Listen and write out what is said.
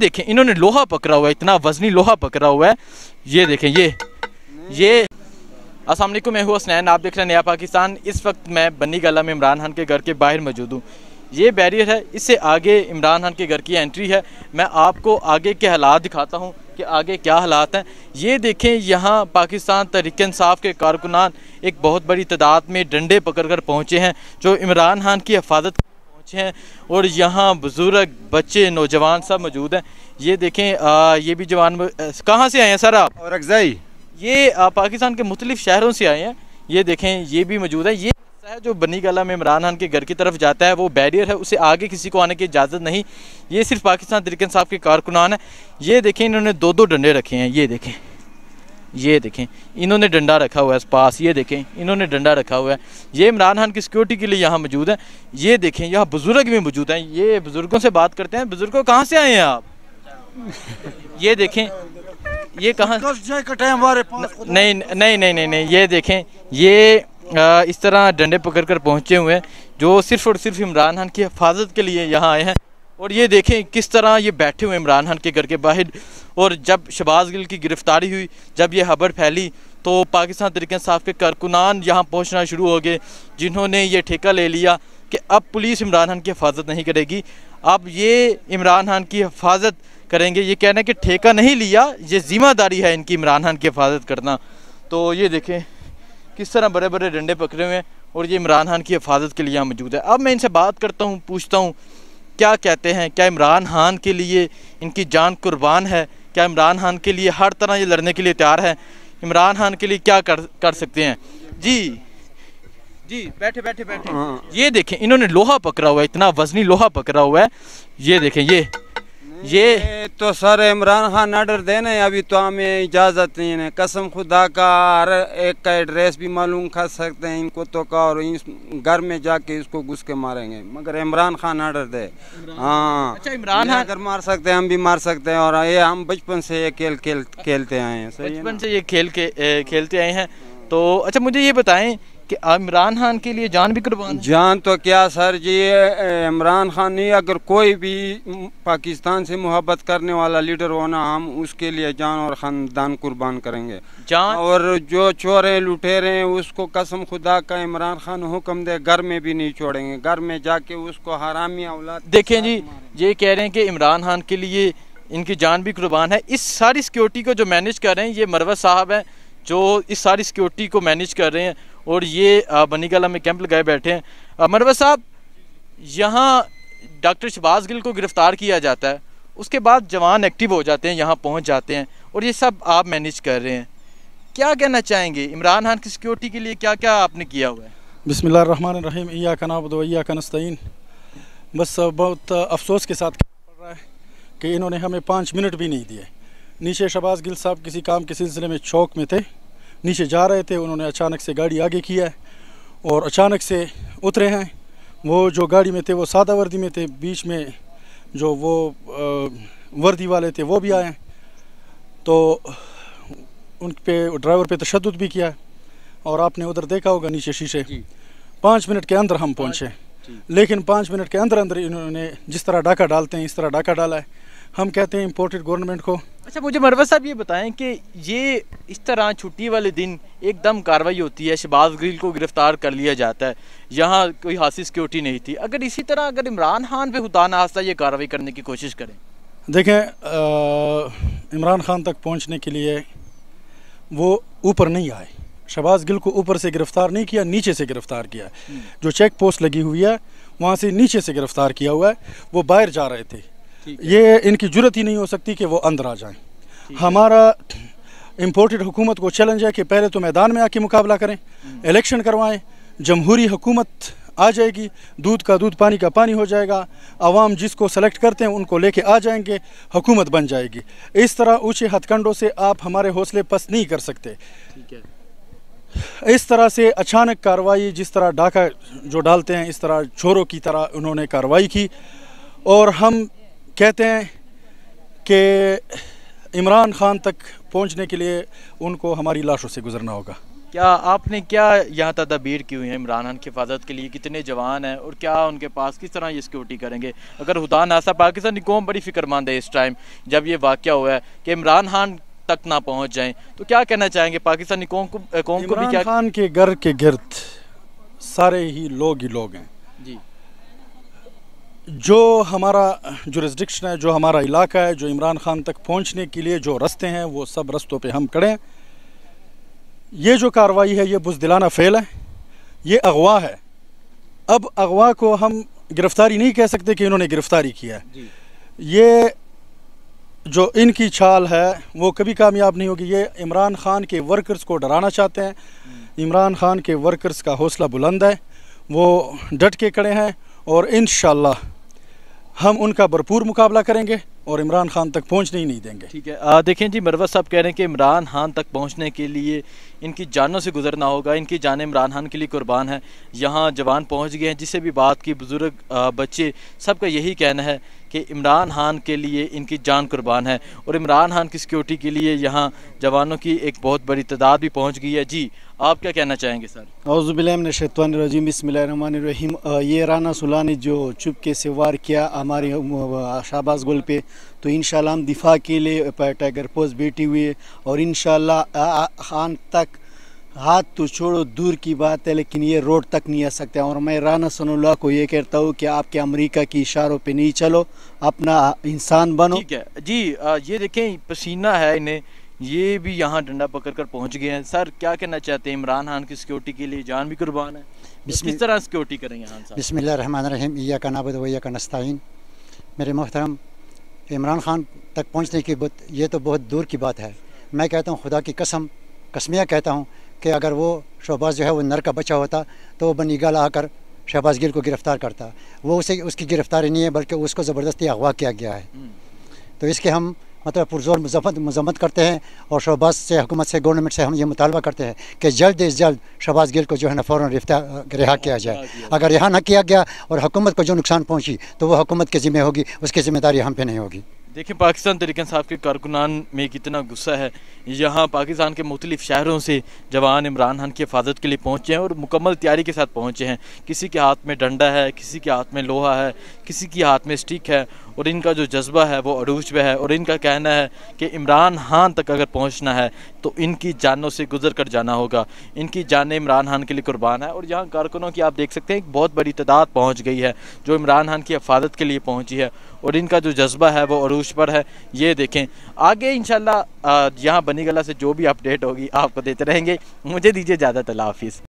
देखें इन्होंने लोहा पकड़ा हुआ है इतना वजनी लोहा पकड़ा हुआ है ये देखें ये ये असल मैं हूँ स्नैन आप देख रहे हैं नया पाकिस्तान इस वक्त मैं बनी गला में इमरान खान के घर के बाहर मौजूद हूँ ये बैरियर है इससे आगे इमरान खान के घर की एंट्री है मैं आपको आगे के हालात दिखाता हूँ कि आगे क्या हालात हैं ये देखें यहाँ पाकिस्तान तरीकानसाफ़ के कारकुनान एक बहुत बड़ी तादाद में डंडे पकड़ कर पहुँचे हैं जो इमरान खान की हफाजत पहुँचे हैं और यहाँ बुज़ुर्ग बच्चे नौजवान सब मौजूद हैं ये देखें आ, ये भी जवान कहाँ से आए हैं सर आप और अगजाई ये पाकिस्तान के मुख्तलिफ शहरों से आए हैं ये देखें ये भी मौजूद है ये है जो बनी गला में इमरान खान के घर की तरफ जाता है वो बैरियर है उसे आगे किसी को आने की इजाज़त नहीं ये सिर्फ पाकिस्तान तरीकन साहब के कारकुनान है ये देखें इन्होंने दो दो डंडे रखे हैं ये देखें ये देखें इन्होंने डंडा रखा हुआ है पास ये देखें इन्होंने डंडा रखा हुआ है ये इमरान खान की सिक्योरिटी के लिए यहाँ मौजूद है ये देखें यहाँ बुज़ुर्ग भी मौजूद हैं ये बुज़ुर्गों से बात करते हैं बुज़ुर्गों कहाँ से आए हैं आप ये देखें ये कहाँ हमारे नहीं नहीं नहीं नहीं नहीं ये देखें ये इस तरह डंडे पकड़ कर पहुँचे हुए हैं जो सिर्फ़ और सिर्फ इमरान खान की हिफाजत के लिए यहाँ आए हैं और ये देखें किस तरह ये बैठे हुए इमरान खान के घर के बाहर और जब शबाज गिल की गिरफ़्तारी हुई जब ये खबर फैली तो पाकिस्तान तरीके साफ के कारकुनान यहाँ पहुँचना शुरू हो गए जिन्होंने ये ठेका ले लिया कि अब पुलिस इमरान खान की हिफाजत नहीं करेगी अब ये इमरान खान की हिफाजत करेंगे ये कहना कि ठेका नहीं लिया ये ज़िम्मेदारी है इनकी इमरान खान की हिफाजत करना तो ये देखें किस तरह बड़े बड़े डंडे पकड़े हुए हैं और ये इमरान खान की हिफाजत के लिए यहाँ मौजूद है अब मैं इनसे बात करता हूँ पूछता हूँ क्या कहते हैं क्या इमरान खान के लिए इनकी जान कुर्बान है क्या इमरान खान के लिए हर तरह ये लड़ने के लिए तैयार हैं इमरान खान के लिए क्या कर कर सकते हैं जी जी बैठे बैठे बैठे हाँ। ये देखें इन्होंने लोहा पकड़ा हुआ है इतना वजनी लोहा पकड़ा हुआ है ये देखें ये ये तो सर इमरान खान आर्डर देने अभी तो हमें इजाज़त नहीं है कसम खुदा का हर एक का एड्रेस भी मालूम कर सकते हैं इनको तो का और इस घर में जाके इसको घुस के मारेंगे मगर इमरान खान आर्डर दे हाँ अच्छा इमरान खान अगर मार सकते हैं हम भी मार सकते हैं और ये हम बचपन से ये खेल खेल खेलते आए हैं बचपन से ये खेल के खेलते आए हैं तो अच्छा मुझे ये बताएं कि इमरान खान के लिए जान भी कुर्बान जान तो क्या सर जी इमरान खान नहीं अगर कोई भी पाकिस्तान से मोहब्बत करने वाला लीडर होना हम उसके लिए जान और खानदान कुर्बान करेंगे जान और जो चोरे लुटेरे हैं उसको कसम खुदा का इमरान खान हुक्म दे घर में भी नहीं छोड़ेंगे घर में जाके उसको हरामी औला देखें जी ये कह रहे हैं कि इमरान खान के लिए इनकी जान भी कुर्बान है इस सारी सिक्योरिटी को जो मैनेज कर रहे हैं ये मरवा साहब हैं जो इस सारी सिक्योरिटी को मैनेज कर रहे हैं और ये बनी में कैंप लगाए बैठे हैं मरवा साहब यहाँ डॉक्टर शबाज गिल को गिरफ़्तार किया जाता है उसके बाद जवान एक्टिव हो जाते हैं यहाँ पहुँच जाते हैं और ये सब आप मैनेज कर रहे हैं क्या कहना चाहेंगे इमरान खान की सिक्योरिटी के लिए क्या क्या आपने किया हुआ है बसमिल रहीम या कनाबदया कनस्तीन बस बहुत अफसोस के साथ पड़ रहा है कि इन्होंने हमें पाँच मिनट भी नहीं दिए नीचे शबाज गिल साहब किसी काम के सिलसिले में चौक में थे नीचे जा रहे थे उन्होंने अचानक से गाड़ी आगे किया है और अचानक से उतरे हैं वो जो गाड़ी में थे वो सादा वर्दी में थे बीच में जो वो वर्दी वाले थे वो भी आए तो उन पे ड्राइवर पे तशद भी किया है और आपने उधर देखा होगा नीचे शीशे पाँच मिनट के अंदर हम पहुँचे लेकिन पाँच मिनट के अंदर अंदर इन्होंने जिस तरह डाका डालते हैं इस तरह डाका डाला है हम कहते हैं इम्पोर्टेड गवर्नमेंट को अच्छा मुझे मरवा साहब ये बताएं कि ये इस तरह छुट्टी वाले दिन एकदम कार्रवाई होती है शहबाज गिल को गिरफ्तार कर लिया जाता है यहाँ कोई हासिल सिक्योरिटी नहीं थी अगर इसी तरह अगर इमरान खान पे खुदा नास्ता ये कार्रवाई करने की कोशिश करें देखें इमरान खान तक पहुँचने के लिए वो ऊपर नहीं आए शहबाज गिल को ऊपर से गिरफ्तार नहीं किया नीचे से गिरफ्तार किया हम्म। जो चेक पोस्ट लगी हुई है वहाँ से नीचे से गिरफ्तार किया हुआ है वो बाहर जा रहे थे ये इनकी जरूरत ही नहीं हो सकती कि वो अंदर आ जाएं हमारा इम्पोर्टेड हुकूमत को चैलेंज है कि पहले तो मैदान में आके मुकाबला करें इलेक्शन हम्म। करवाएं जमहूरी हुकूमत आ जाएगी दूध का दूध पानी का पानी हो जाएगा आवाम जिसको सेलेक्ट करते हैं उनको लेके आ जाएंगे हुकूमत बन जाएगी इस तरह ऊँचे हथकंडों से आप हमारे हौसले पस नहीं कर सकते ठीक है इस तरह से अचानक कार्रवाई जिस तरह डाका जो डालते हैं इस तरह छोरों की तरह उन्होंने कार्रवाई की और हम कहते हैं कि इमरान खान तक पहुंचने के लिए उनको हमारी लाशों से गुजरना होगा क्या आपने क्या यहाँ तदाबीर की हुई है इमरान खान की हिफाजत के लिए कितने जवान हैं और क्या उनके पास किस तरह ये सिक्योरिटी करेंगे अगर हुदा नासा पाकिस्तान कौम बड़ी फिक्रमंद है इस टाइम जब ये वाक़ हुआ है कि इमरान खान तक ना पहुँच जाए तो क्या कहना चाहेंगे पाकिस्तानी कौम को कौम को भी क्या खान के घर के गिरद सारे ही लोग ही लोग हैं जी जो हमारा जो जुरिस्डिक्शन है जो हमारा इलाका है जो इमरान ख़ान तक पहुंचने के लिए जो रस्ते हैं वो सब रस्तों पे हम कड़े हैं ये जो कार्रवाई है ये बुजदिलाना फेल है ये अगवा है अब अगवा को हम गिरफ़्तारी नहीं कह सकते कि इन्होंने गिरफ़्तारी किया है ये जो इनकी छाल है वो कभी कामयाब नहीं होगी ये इमरान ख़ान के वर्कर्स को डराना चाहते हैं हम्म। इमरान ख़ान के वर्कर्स का हौसला बुलंद है वो डट के खड़े हैं और इन हम उनका भरपूर मुकाबला करेंगे और इमरान खान तक पहुंचने ही नहीं देंगे ठीक है देखें जी मरवत साहब कह रहे हैं कि इमरान खान तक पहुंचने के लिए इनकी जानों से गुजरना होगा इनकी जान इमरान खान के लिए कुर्बान है यहाँ जवान पहुंच गए हैं जिसे भी बात की बुज़ुर्ग बच्चे सबका यही कहना है कि इमरान खान के लिए इनकी जान कुर्बान है और इमरान खान की सिक्योरिटी के लिए यहाँ जवानों की एक बहुत बड़ी तादाद भी पहुँच गई है जी आप क्या कहना चाहेंगे सर अवज़बिलशतवानरजीम बसमीम ये राना सुलानी ने जो चुपके से वार किया हमारे शाहबाज गुल पे तो इन हम दिफा के लिए टाइगर पोज हुई है और इन खान तक हाथ तो छोड़ो दूर की बात है लेकिन ये रोड तक नहीं आ सकते और मैं राना सनोल्ला को ये कहता हूँ कि आपके अमेरिका की इशारों पे नहीं चलो अपना इंसान बनो ठीक है जी ये देखें पसीना है इन्हें ये भी यहाँ डंडा पकड़ कर पहुँच गए हैं सर क्या कहना चाहते हैं इमरान खान की सिक्योरिटी के लिए जान भी कुर्बान है बिस्मिल... किस तरह सिक्योरिटी करेंगे बिसमिल्ल रहीम का नाबद वैया का नस्ताइन मेरे मोहतरम इमरान खान तक पहुँचने की ये तो बहुत दूर की बात है मैं कहता हूँ खुदा की कसम कसमिया कहता हूँ कि अगर वो शहबाज जो है वो नर का बच्चा होता तो वो बनीगाल आकर शहबाज गिल को गिरफ़्तार करता वो उसे उसकी गिरफ़्तारी नहीं है बल्कि उसको ज़बरदस्ती अगवा किया गया है हम्म। तो इसके हम मतलब पुरजोर मजम्मत मजम्मत करते हैं और शहबाज से हुकूमत से गवर्नमेंट से हम ये मुतालबा करते हैं कि जल्द अज़ जल्द शहबाज गिल को जो है ना फ़ौर रिफ्ता रिहा किया जाए अगर रिहा ना किया गया और हुकूमत को जो नुकसान पहुँची तो वह हुकूमत की ज़िम्मे होगी उसकी ज़िम्मेदारी हम पे नहीं होगी देखिए पाकिस्तान तरीकन साहब के कारकुनान में कितना गुस्सा है यहाँ पाकिस्तान के मुख्तलिफ शहरों से जवान इमरान खान की हिफाजत के लिए पहुँचे हैं और मुकम्मल तैयारी के साथ पहुँचे हैं किसी के हाथ में डंडा है किसी के हाथ में लोहा है किसी के हाथ में स्टिक है और इनका जो जज्बा है वो अरूज पे है और इनका कहना है कि इमरान खान तक अगर पहुँचना है तो इनकी जानों से गुजर कर जाना होगा इनकी जान इमरान खान के लिए कुर्बान है और यहाँ कारकुनों की आप देख सकते हैं एक बहुत बड़ी तादाद पहुँच गई है जो इमरान खान की हफाजत के लिए पहुँची है और इनका जो जज्बा है वो अरूज पर है ये देखें आगे इन यहाँ बनी गला से जो भी अपडेट होगी आपको देते रहेंगे मुझे दीजिए ज़्यादा तला हाफिज़